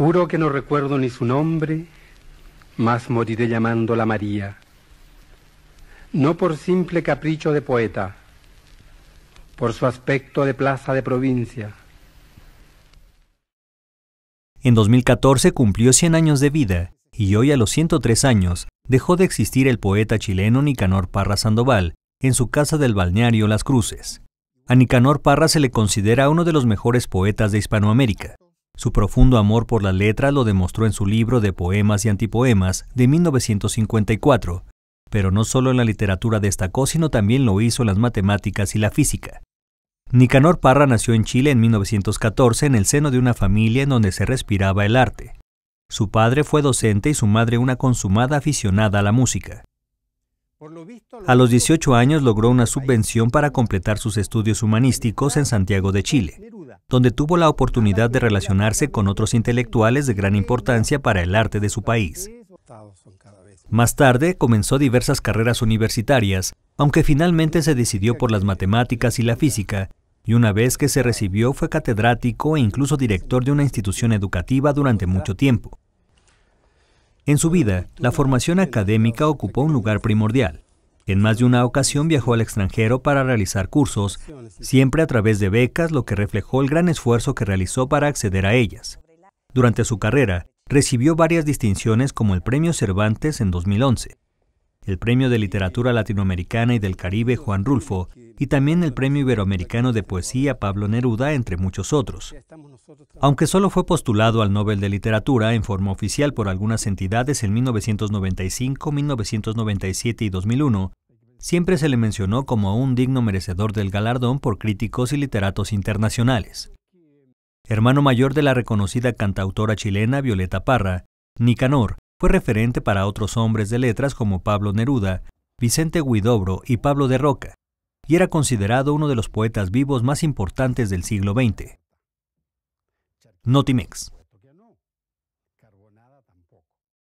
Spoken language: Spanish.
Juro que no recuerdo ni su nombre, mas moriré llamándola María. No por simple capricho de poeta, por su aspecto de plaza de provincia. En 2014 cumplió 100 años de vida y hoy a los 103 años dejó de existir el poeta chileno Nicanor Parra Sandoval en su casa del balneario Las Cruces. A Nicanor Parra se le considera uno de los mejores poetas de Hispanoamérica. Su profundo amor por la letra lo demostró en su libro de poemas y antipoemas de 1954, pero no solo en la literatura destacó, sino también lo hizo en las matemáticas y la física. Nicanor Parra nació en Chile en 1914 en el seno de una familia en donde se respiraba el arte. Su padre fue docente y su madre una consumada aficionada a la música. A los 18 años logró una subvención para completar sus estudios humanísticos en Santiago de Chile donde tuvo la oportunidad de relacionarse con otros intelectuales de gran importancia para el arte de su país. Más tarde comenzó diversas carreras universitarias, aunque finalmente se decidió por las matemáticas y la física, y una vez que se recibió fue catedrático e incluso director de una institución educativa durante mucho tiempo. En su vida, la formación académica ocupó un lugar primordial. En más de una ocasión viajó al extranjero para realizar cursos, siempre a través de becas, lo que reflejó el gran esfuerzo que realizó para acceder a ellas. Durante su carrera, recibió varias distinciones como el Premio Cervantes en 2011, el Premio de Literatura Latinoamericana y del Caribe Juan Rulfo y también el Premio Iberoamericano de Poesía Pablo Neruda, entre muchos otros. Aunque solo fue postulado al Nobel de Literatura en forma oficial por algunas entidades en 1995, 1997 y 2001, siempre se le mencionó como un digno merecedor del galardón por críticos y literatos internacionales. Hermano mayor de la reconocida cantautora chilena Violeta Parra, Nicanor fue referente para otros hombres de letras como Pablo Neruda, Vicente Huidobro y Pablo de Roca, y era considerado uno de los poetas vivos más importantes del siglo XX. Notimex.